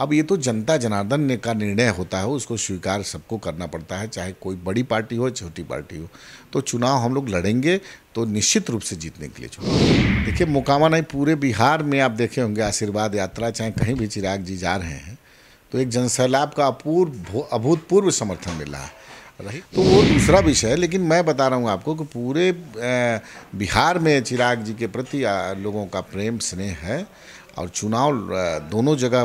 अब ये तो जनता जनार्दन ने का निर्णय होता है उसको स्वीकार सबको करना पड़ता है चाहे कोई बड़ी पार्टी हो छोटी पार्टी हो तो चुनाव हम लोग लड़ेंगे तो निश्चित रूप से जीतने के लिए चुनाव देखिए मुकामा नहीं पूरे बिहार में आप देखे होंगे आशीर्वाद यात्रा चाहे कहीं भी चिराग जी जा रहे हैं तो एक जनसैलाब का अपूर्व अभूतपूर्व समर्थन मिला है रही तो वो दूसरा विषय है लेकिन मैं बता रहा हूँ आपको कि पूरे बिहार में चिराग जी के प्रति लोगों का प्रेम स्नेह है और चुनाव दोनों जगह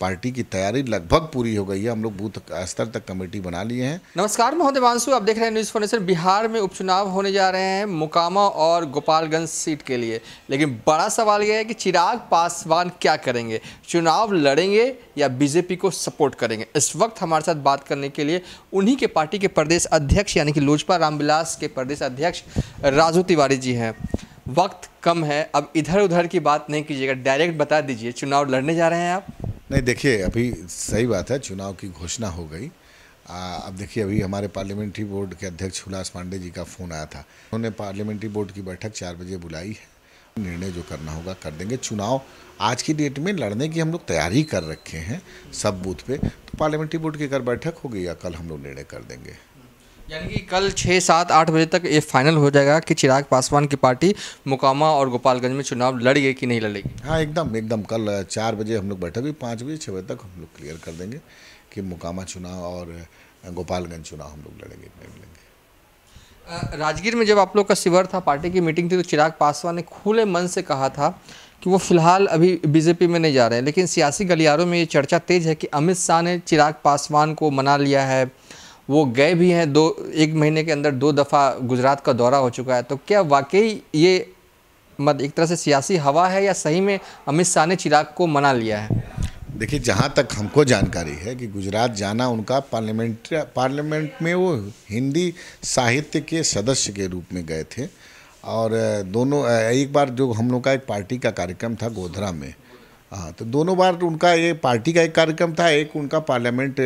पार्टी की तैयारी लगभग पूरी हो गई है हम लोग बूथ स्तर तक कमेटी बना लिए हैं नमस्कार मैं देवांशु आप देख रहे हैं न्यूज़ फोनेशन बिहार में उपचुनाव होने जा रहे हैं मोकामा और गोपालगंज सीट के लिए लेकिन बड़ा सवाल यह है कि चिराग पासवान क्या करेंगे चुनाव लड़ेंगे या बीजेपी को सपोर्ट करेंगे इस वक्त हमारे साथ बात करने के लिए उन्हीं के पार्टी के प्रदेश अध्यक्ष यानी कि लोजपा रामविलास के प्रदेश अध्यक्ष राजू तिवारी जी हैं वक्त कम है अब इधर उधर की बात नहीं कीजिएगा डायरेक्ट बता दीजिए चुनाव लड़ने जा रहे हैं आप नहीं देखिए अभी सही बात है चुनाव की घोषणा हो गई आ, अब देखिए अभी हमारे पार्लियामेंट्री बोर्ड के अध्यक्ष हुलास पांडे जी का फ़ोन आया था उन्होंने पार्लियामेंट्री बोर्ड की बैठक चार बजे बुलाई है निर्णय जो करना होगा कर देंगे चुनाव आज की डेट में लड़ने की हम लोग तैयारी कर रखे हैं सब बूथ पे तो पार्लियामेंट्री बोर्ड की अगर बैठक होगी या कल हम लोग निर्णय कर देंगे यानी कि कल छः सात आठ बजे तक ये फाइनल हो जाएगा कि चिराग पासवान की पार्टी मुकामा और गोपालगंज में चुनाव लड़ेगी कि नहीं लड़ेगी हाँ एकदम एकदम कल चार बजे हम लोग बैठक हुई पाँच बजे छः बजे तक हम लोग क्लियर कर देंगे कि मुकामा चुनाव और गोपालगंज चुनाव हम लोग लड़ेंगे नहीं लड़ेंगे राजगीर में जब आप लोग का शिविर था पार्टी की मीटिंग थी तो चिराग पासवान ने खुले मन से कहा था कि वो फिलहाल अभी बीजेपी में नहीं जा रहे हैं लेकिन सियासी गलियारों में ये चर्चा तेज है कि अमित शाह ने चिराग पासवान को मना लिया है वो गए भी हैं दो एक महीने के अंदर दो दफ़ा गुजरात का दौरा हो चुका है तो क्या वाकई ये मत एक तरह से सियासी हवा है या सही में अमित शाह ने चिराग को मना लिया है देखिए जहाँ तक हमको जानकारी है कि गुजरात जाना उनका पार्लियामेंट पार्लियामेंट में वो हिंदी साहित्य के सदस्य के रूप में गए थे और दोनों एक बार जो हम लोग का एक पार्टी का कार्यक्रम था गोधरा में हाँ तो दोनों बार तो उनका ये पार्टी का एक कार्यक्रम था एक उनका पार्लियामेंट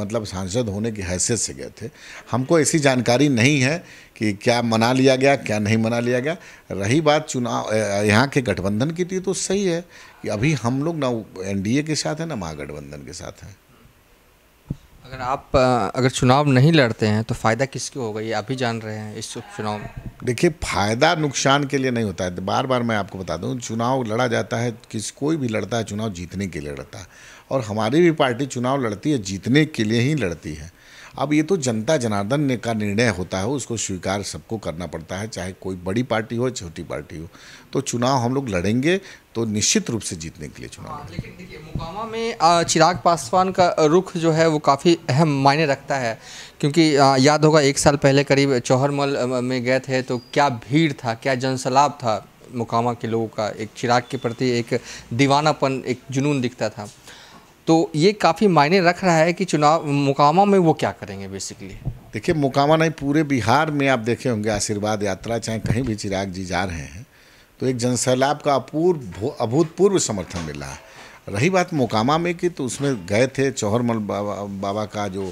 मतलब सांसद होने की हैसियत से गए थे हमको ऐसी जानकारी नहीं है कि क्या मना लिया गया क्या नहीं मना लिया गया रही बात चुनाव यहाँ के गठबंधन की थी तो सही है कि अभी हम लोग ना एनडीए के साथ हैं ना महागठबंधन के साथ हैं अगर आप अगर चुनाव नहीं लड़ते हैं तो फ़ायदा किसके होगा ये आप ही जान रहे हैं इस चुनाव में देखिए फ़ायदा नुकसान के लिए नहीं होता है बार बार मैं आपको बता दूं चुनाव लड़ा जाता है किस कोई भी लड़ता है चुनाव जीतने के लिए लड़ता है और हमारी भी पार्टी चुनाव लड़ती है जीतने के लिए ही लड़ती है अब ये तो जनता जनार्दन ने का निर्णय होता है उसको स्वीकार सबको करना पड़ता है चाहे कोई बड़ी पार्टी हो छोटी पार्टी हो तो चुनाव हम लोग लड़ेंगे तो निश्चित रूप से जीतने के लिए चुनाव हाँ, लेकिन देखिए मुकामा में चिराग पासवान का रुख जो है वो काफ़ी अहम मायने रखता है क्योंकि याद होगा एक साल पहले करीब चौहरमल में गए थे तो क्या भीड़ था क्या जनसलाब था मुकामा के लोगों का एक चिराग के प्रति एक दीवानापन एक जुनून दिखता था तो ये काफ़ी मायने रख रहा है कि चुनाव मुकामा में वो क्या करेंगे बेसिकली देखिए मुकामा नहीं पूरे बिहार में आप देखे होंगे आशीर्वाद यात्रा चाहे कहीं भी चिराग जी जा रहे हैं तो एक जनसैलाब का अपूर्व अभूतपूर्व समर्थन मिला है रही बात मोकामा में कि तो उसमें गए थे चौहरमल बाबा बाबा का जो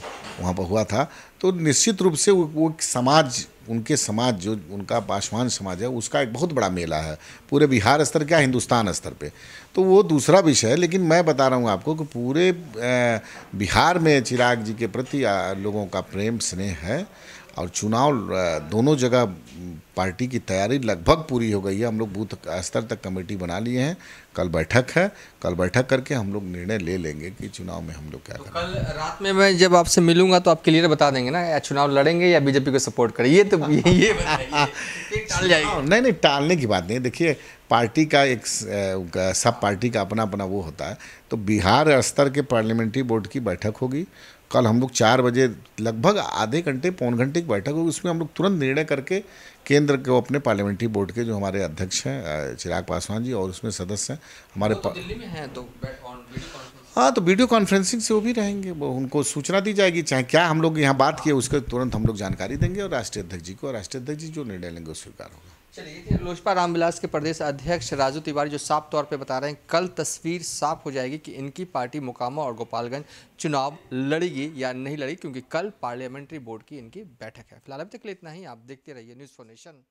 वहाँ पर हुआ था तो निश्चित रूप से वो, वो समाज उनके समाज जो उनका पासवान समाज है उसका एक बहुत बड़ा मेला है पूरे बिहार स्तर क्या हिंदुस्तान स्तर पे तो वो दूसरा विषय है लेकिन मैं बता रहा हूँ आपको कि पूरे बिहार में चिराग जी के प्रति लोगों का प्रेम स्नेह है और चुनाव दोनों जगह पार्टी की तैयारी लगभग पूरी हो गई है हम लोग बूथ स्तर तक कमेटी बना लिए हैं कल बैठक है कल बैठक करके हम लोग निर्णय ले लेंगे कि चुनाव में हम लोग क्या तो कल रात में मैं जब आपसे मिलूंगा तो आप क्लियर तो बता देंगे ना या चुनाव लड़ेंगे या बीजेपी को सपोर्ट करें ये तो ये, ये, ये हाँ। नहीं नहीं टालने की बात नहीं देखिए पार्टी का एक सब पार्टी का अपना अपना वो होता है तो बिहार स्तर के पार्लियामेंट्री बोर्ड की बैठक होगी कल हम लोग चार बजे लगभग आधे घंटे पौन घंटे की बैठक हुई उसमें हम लोग तुरंत निर्णय करके केंद्र को अपने पार्लियामेंट्री बोर्ड के जो हमारे अध्यक्ष हैं चिराग पासवान जी और उसमें सदस्य हैं हमारे तो, तो दिल्ली में हैं तो हाँ तो वीडियो कॉन्फ्रेंसिंग से वो भी रहेंगे वो उनको सूचना दी जाएगी चाहे क्या हम लोग यहाँ बात किए उसके तुरंत हम लोग जानकारी देंगे और राष्ट्रीय अध्यक्ष जी को और राष्ट्रीय अध्यक्ष जी जो निर्णय लेंगे स्वीकार होगा चलिए लोजपा रामविलास के प्रदेश अध्यक्ष राजू तिवारी जो साफ तौर पे बता रहे हैं कल तस्वीर साफ हो जाएगी कि इनकी पार्टी मुकामा और गोपालगंज चुनाव लड़ेगी या नहीं लड़ेगी क्योंकि कल पार्लियामेंट्री बोर्ड की इनकी बैठक है फिलहाल अभी तक इतना ही आप देखते रहिए न्यूज़ फॉर नेशन